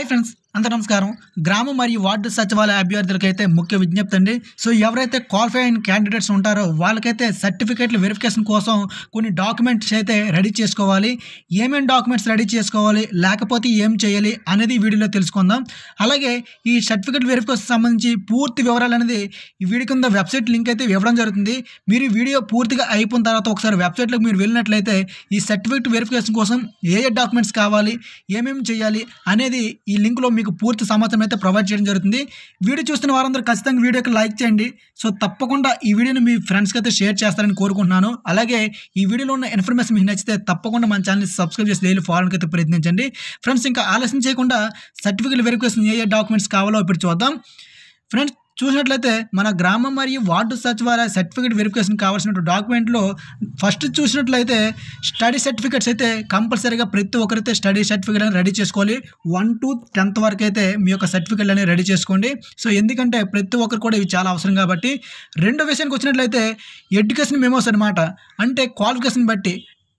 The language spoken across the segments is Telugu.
Hi friends, అంత నమస్కారం గ్రామ మరియు వార్డు సచివాలయ అభ్యర్థులకైతే ముఖ్య విజ్ఞప్తి అండి సో ఎవరైతే క్వాలిఫై అయిన క్యాండిడేట్స్ ఉంటారో వాళ్ళకైతే సర్టిఫికేట్ల వెరిఫికేషన్ కోసం కొన్ని డాక్యుమెంట్స్ అయితే రెడీ చేసుకోవాలి ఏమేమి డాక్యుమెంట్స్ రెడీ చేసుకోవాలి లేకపోతే ఏం చేయాలి అనేది వీడియోలో తెలుసుకుందాం అలాగే ఈ సర్టిఫికేట్ వెరిఫికేషన్ సంబంధించి పూర్తి వివరాలు అనేది ఈ వీడియో కింద వెబ్సైట్ లింక్ అయితే ఇవ్వడం జరుగుతుంది మీరు వీడియో పూర్తిగా అయిపోయిన తర్వాత ఒకసారి వెబ్సైట్లోకి మీరు వెళ్ళినట్లయితే ఈ సర్టిఫికేట్ వెరిఫికేషన్ కోసం ఏ ఏ డాక్యుమెంట్స్ కావాలి ఏమేమి చేయాలి అనేది ఈ లింక్లో మీకు పూర్తి సమాచారం అయితే ప్రొవైడ్ చేయడం జరుగుతుంది వీడియో చూస్తున్న వారందరూ ఖచ్చితంగా వీడియోకి లైక్ చేయండి సో తప్పకుండా ఈ వీడియోని మీ ఫ్రెండ్స్కి అయితే షేర్ చేస్తారని కోరుకుంటున్నాను అలాగే ఈ వీడియోలో ఉన్న ఇన్ఫర్మేషన్ మీకు నచ్చితే తప్పకుండా మన ఛానల్ని సబ్స్క్రైబ్ చేసి డైలీ ఫాలోకి అయితే ప్రయత్నించండి ఫ్రెండ్స్ ఇంకా ఆలస్యం చేయకుండా సర్టిఫికేట్ వెరిఫికేషన్ ఏ ఏ డాక్యుమెంట్స్ కావాలో ఇప్పుడు చూద్దాం ఫ్రెండ్స్ చూసినట్లయితే మన గ్రామం మరియు వార్డు సచివాలయ సర్టిఫికేట్ వెరిఫికేషన్ కావాల్సిన డాక్యుమెంట్లో ఫస్ట్ చూసినట్లయితే స్టడీ సర్టిఫికేట్స్ అయితే కంపల్సరీగా ప్రతి ఒక్కరైతే స్టడీ సర్టిఫికేట్ అని రెడీ చేసుకోవాలి వన్ టు టెన్త్ వరకు అయితే మీ యొక్క సర్టిఫికేట్ అనేది రెడీ చేసుకోండి సో ఎందుకంటే ప్రతి ఒక్కరు కూడా ఇవి చాలా అవసరం కాబట్టి రెండో విషయానికి వచ్చినట్లయితే ఎడ్యుకేషన్ మెమోస్ అనమాట అంటే క్వాలిఫికేషన్ బట్టి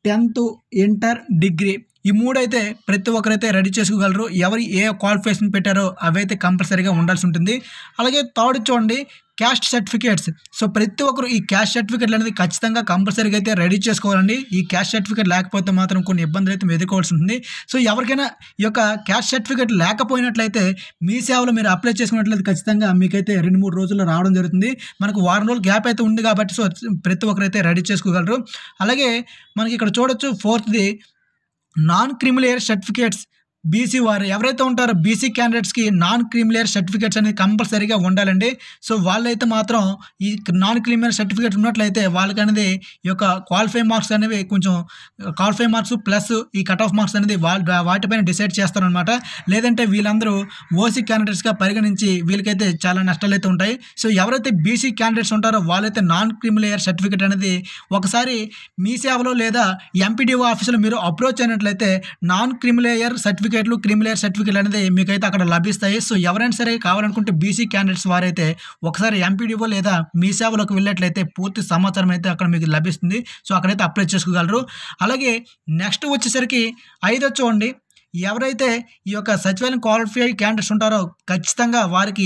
టెన్త్ ఇంటర్ డిగ్రీ ఈ మూడైతే ప్రతి ఒక్కరైతే రెడీ చేసుకోగలరు ఎవరు ఏ క్వాలిఫికేషన్ పెట్టారో అవైతే కంపల్సరీగా ఉండాల్సి ఉంటుంది అలాగే థర్డ్ చూడండి క్యాస్ట్ సర్టిఫికేట్స్ సో ప్రతి ఒక్కరు ఈ క్యాస్ట్ సర్టిఫికేట్లు అనేది ఖచ్చితంగా కంపల్సరీగా అయితే రెడీ చేసుకోవాలండి ఈ క్యాస్ట్ సర్టిఫికేట్ లేకపోతే మాత్రం కొన్ని ఇబ్బందులు అయితే ఎదుర్కోవాల్సి ఉంటుంది సో ఎవరికైనా ఈ యొక్క క్యాస్ట్ సర్టిఫికేట్ లేకపోయినట్లయితే మీ సేవలో మీరు అప్లై చేసుకున్నట్లయితే ఖచ్చితంగా మీకైతే రెండు మూడు రోజుల్లో రావడం జరుగుతుంది మనకు వారం రోజులు గ్యాప్ అయితే ఉంది కాబట్టి సో ప్రతి ఒక్కరైతే రెడీ చేసుకోగలరు అలాగే మనకి ఇక్కడ చూడొచ్చు ఫోర్త్ది non-crimilier certificates బీసీ వారు ఎవరైతే ఉంటారో బీసీ క్యాండిడేట్స్కి నాన్ క్రిమిలియర్ సర్టిఫికేట్స్ అనేది కంపల్సరీగా ఉండాలండి సో వాళ్ళైతే మాత్రం ఈ నాన్ క్రిమిలియర్ సర్టిఫికేట్ ఉన్నట్లయితే వాళ్ళకనేది ఈ యొక్క క్వాలిఫై మార్క్స్ అనేవి కొంచెం క్వాలిఫై మార్క్స్ ప్లస్ ఈ కట్ ఆఫ్ మార్క్స్ అనేది వాళ్ళ వాటిపైన డిసైడ్ చేస్తారనమాట లేదంటే వీళ్ళందరూ ఓసీ క్యాండిడేట్స్గా పరిగణించి వీళ్ళకైతే చాలా నష్టాలు అయితే ఉంటాయి సో ఎవరైతే బీసీ క్యాండిడేట్స్ ఉంటారో వాళ్ళైతే నాన్ క్రిమిలియర్ సర్టిఫికేట్ అనేది ఒకసారి మీ సేవలో లేదా ఎంపీడీఓ ఆఫీసులో మీరు అప్రోచ్ అయినట్లయితే నాన్ క్రిమిలేయర్ సర్టిఫికేట్ సర్టిఫికేట్లు క్రిమిలేయర్ సర్టిఫికేట్లు అనేది మీకైతే అక్కడ లభిస్తాయి సో ఎవరైనా సరే కావాలనుకుంటే బీసీ క్యాండిడేట్స్ వారైతే ఒకసారి ఎంపీడీఓ లేదా మీ సేవలకు వెళ్ళినట్లయితే పూర్తి సమాచారం అయితే అక్కడ మీకు లభిస్తుంది సో అక్కడైతే అప్లై చేసుకోగలరు అలాగే నెక్స్ట్ వచ్చేసరికి ఐదు చూడండి ఎవరైతే ఈ యొక్క సచివాలయం క్వాలిఫై క్యాండిడేట్స్ ఉంటారో ఖచ్చితంగా వారికి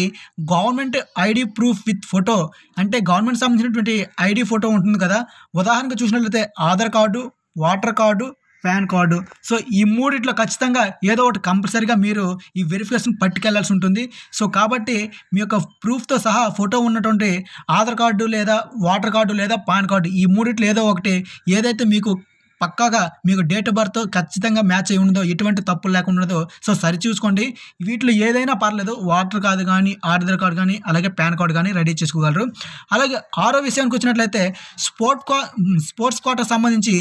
government ID proof with photo అంటే గవర్నమెంట్ సంబంధించినటువంటి ఐడి ఫోటో ఉంటుంది కదా ఉదాహరణకు చూసినట్లయితే Aadhaar card voter card PAN card so ఈ మూడిట్లో ఖచ్చితంగా ఏదో ఒకటి కంపల్సరీగా మీరు ఈ వెరిఫికేషన్ పట్టుకెళ్లాల్సి ఉంటుంది సో కాబట్టి మీ యొక్క ప్రూఫ్తో సహా ఫోటో ఉన్నటువంటి ఆధార్ కార్డు లేదా వాటర్ కార్డు లేదా పాన్ కార్డు ఈ మూడిట్లో ఏదో ఒకటి ఏదైతే మీకు పక్కాగా మీకు డేట్ ఆఫ్ బర్త్ ఖచ్చితంగా మ్యాచ్ అయి ఉండదో ఎటువంటి తప్పులు లేకుండా ఉండదో సో సరి చూసుకోండి వీటిలో ఏదైనా పర్లేదు వాటర్ కార్డు కానీ ఆధార్ కార్డు కానీ అలాగే పాన్ కార్డు కానీ రెడీ చేసుకోగలరు అలాగే ఆరో విషయానికి వచ్చినట్లయితే స్పోర్ట్ కో స్పోర్ట్స్ కోటా సంబంధించి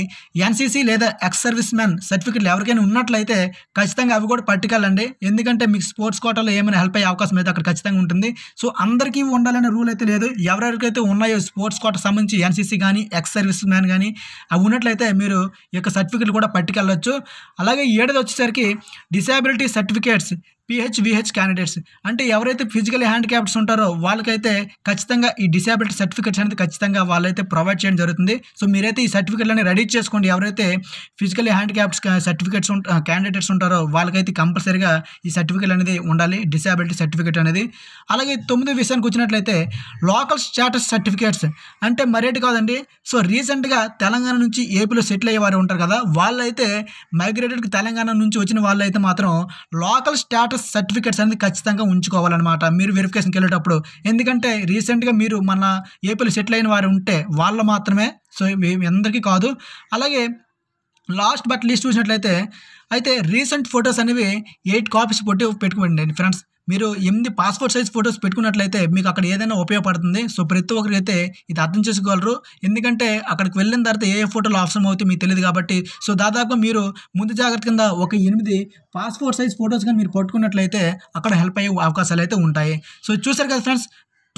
ఎన్సీసీ లేదా ఎక్స్ సర్వీస్ మ్యాన్ సర్టిఫికెట్లు ఎవరికైనా ఉన్నట్లయితే ఖచ్చితంగా అవి కూడా పట్టుకెళ్ళండి ఎందుకంటే మీకు స్పోర్ట్స్ కోటాలో ఏమైనా హెల్ప్ అయ్యే అవకాశం అయితే అక్కడ ఖచ్చితంగా ఉంటుంది సో అందరికీ ఉండాలనే రూల్ అయితే లేదు ఎవరెవరికైతే ఉన్నాయో స్పోర్ట్స్ కోటా సంబంధించి ఎన్సీసీ కానీ ఎక్స్ సర్వీస్ మ్యాన్ కానీ అవి ఉన్నట్లయితే మీరు ఈ యొక్క సర్టిఫికెట్లు కూడా పట్టుకెళ్ళచ్చు అలాగే ఏడది వచ్చేసరికి డిసాబిలిటీ సర్టిఫికేట్స్ పిహెచ్విహెచ్ క్యాండిడేట్స్ అంటే ఎవరైతే ఫిజికల్ హ్యాండిక్యాప్ట్స్ ఉంటారో వాళ్ళకైతే ఖచ్చితంగా ఈ డిసేబిలిటీ సర్టిఫికేట్స్ అనేది ఖచ్చితంగా వాళ్ళైతే ప్రొవైడ్ చేయడం జరుగుతుంది సో మీరైతే ఈ సర్టిఫికేట్లని రెడీ చేసుకోండి ఎవరైతే ఫిజికల్ క్యాప్స్ సర్టిఫికేట్స్ క్యాండిడేట్స్ ఉంటారో వాళ్ళకైతే కంపల్సరీగా ఈ సర్టిఫికేట్ అనేది ఉండాలి డిసేబిలిటీ సర్టిఫికేట్ అనేది అలాగే తొమ్మిది విషయానికి వచ్చినట్లయితే లోకల్ స్టేటస్ సర్టిఫికేట్స్ అంటే మరేటి కాదండి సో రీసెంట్గా తెలంగాణ నుంచి ఏపీలో సెటిల్ అయ్యే వారు ఉంటారు కదా వాళ్ళైతే మైగ్రేటెడ్ తెలంగాణ నుంచి వచ్చిన వాళ్ళైతే మాత్రం లోకల్ స్టేటస్ పాటు సర్టిఫికేట్స్ అనేది ఖచ్చితంగా ఉంచుకోవాలన్నమాట మీరు వెరిఫికేషన్కి వెళ్ళేటప్పుడు ఎందుకంటే రీసెంట్గా మీరు మన ఏపీలో సెటిల్ అయిన వారు ఉంటే వాళ్ళు మాత్రమే సో అందరికీ కాదు అలాగే లాస్ట్ బట్ లిస్ట్ చూసినట్లయితే అయితే రీసెంట్ ఫొటోస్ అనేవి ఎయిట్ కాపీస్ పొట్టి పెట్టుకోండి ఫ్రెండ్స్ మీరు ఎనిమిది పాస్పోర్ట్ సైజ్ ఫొటోస్ పెట్టుకున్నట్లయితే మీకు అక్కడ ఏదైనా ఉపయోగపడుతుంది సో ప్రతి ఒక్కరికి అయితే ఇది అర్థం చేసుకోగలరు ఎందుకంటే అక్కడికి వెళ్ళిన తర్వాత ఏ ఏ ఫోటోలు అవసరం అవుతాయి మీకు తెలియదు కాబట్టి సో దాదాపు మీరు ముందు జాగ్రత్త కింద ఒక ఎనిమిది పాస్పోర్ట్ సైజ్ ఫొటోస్ కానీ మీరు పట్టుకున్నట్లయితే అక్కడ హెల్ప్ అయ్యే అవకాశాలు అయితే ఉంటాయి సో చూసారు కదా ఫ్రెండ్స్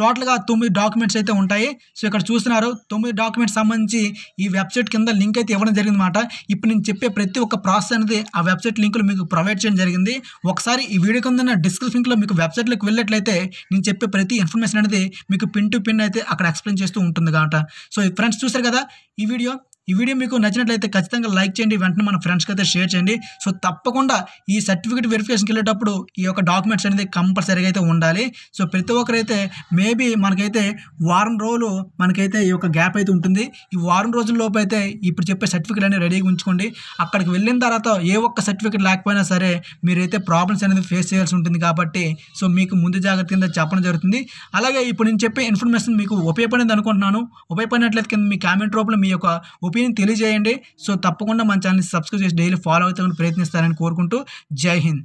టోటల్గా తొమ్మిది డాక్యుమెంట్స్ అయితే ఉంటాయి సో ఇక్కడ చూస్తున్నారు తొమ్మిది డాక్యుమెంట్స్ సంబంధించి ఈ వెబ్సైట్ కింద లింక్ అయితే ఇవ్వడం జరిగింది అనమాట ఇప్పుడు నేను చెప్పే ప్రతి ఒక్క ప్రాసెస్ అనేది ఆ వెబ్సైట్ లింకులు మీకు ప్రొవైడ్ చేయడం జరిగింది ఒకసారి ఈ వీడియో కింద డిస్క్రిప్షన్ లింక్లో మీకు వెబ్సైట్లోకి వెళ్ళినట్లయితే నేను చెప్పే ప్రతి ఇన్ఫర్మేషన్ అనేది మీకు పిన్ టు పిన్ అయితే అక్కడ ఎక్స్ప్లెయిన్ చేస్తూ ఉంటుంది కాబట్టి సో ఫ్రెండ్స్ చూసారు కదా ఈ వీడియో ఈ వీడియో మీకు నచ్చినట్లయితే ఖచ్చితంగా లైక్ చేయండి వెంటనే మన ఫ్రెండ్స్కి అయితే షేర్ చేయండి సో తప్పకుండా ఈ సర్టిఫికేట్ వెరిఫికేషన్కి వెళ్ళేటప్పుడు ఈ యొక్క డాక్యుమెంట్స్ అనేది కంపల్సరీగా అయితే ఉండాలి సో ప్రతి ఒక్కరైతే మేబీ మనకైతే వారం రోజులు మనకైతే ఈ యొక్క గ్యాప్ అయితే ఉంటుంది ఈ వారం రోజుల లోపు అయితే ఇప్పుడు చెప్పే సర్టిఫికేట్ అనేది రెడీగా ఉంచుకోండి అక్కడికి వెళ్ళిన తర్వాత ఏ ఒక్క సర్టిఫికేట్ లేకపోయినా సరే మీరైతే ప్రాబ్లమ్స్ అనేది ఫేస్ చేయాల్సి ఉంటుంది కాబట్టి సో మీకు ముందు జాగ్రత్త కింద చెప్పడం జరుగుతుంది అలాగే ఇప్పుడు నేను చెప్పే ఇన్ఫర్మేషన్ మీకు ఉపయోగపడింది అనుకుంటున్నాను ఉపయోగపడినట్లయితే కింద మీ కామెంట్ రూపంలో మీ యొక్క ఒపీనియన్ తెలియజేయండి సో తప్పకుండా మన ఛానల్ని సబ్స్క్రైబ్ చేసి డైలీ ఫాలో అవుతామని ప్రయత్నిస్తారని కోరుకుంటూ జై హింద్